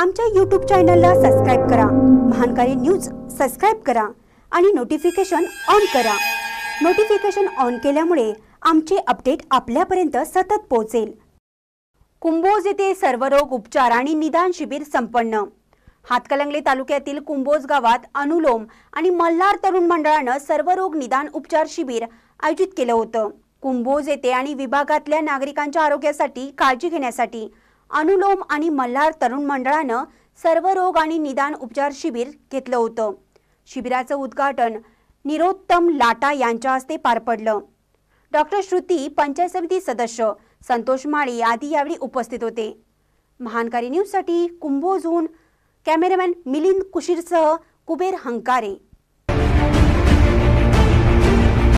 आमच्या यूट्यूब चॅनलला सबस्क्राईब करा महानकारी न्यूज सबस्क्राईब करा आणि नोटिफिकेशन ऑन करा नोटिफिकेशन ऑन केल्यामुळे आमचे अपडेट आपल्यापर्यंत सतत पोहोचेल कुंभोज येथे रोग उपचार आणि निदान शिबिर संपन्न हातकलंगले तालुक्यातील कुंभोज गावात अनुलोम आणि मल्हार तरुण मंडळानं रोग निदान उपचार शिबिर आयोजित केलं होतं कुंभोज येथे आणि विभागातल्या नागरिकांच्या आरोग्यासाठी काळजी घेण्यासाठी अनुलोम आणि मल्हार तरुण मंडळानं सर्व रोग आणि निदान उपचार शिबिर घेतलं होतं शिबिराचं उद्घाटन निरोत्तम लाटा यांच्या हस्ते पार पडलं डॉक्टर श्रुती पंचायत समिती सदस्य संतोष माळी आदी यावेळी उपस्थित होते महानकारी न्यूजसाठी कुंभोजून कॅमेरामॅन मिलिंद कुशीरसह कुबेर हंकारे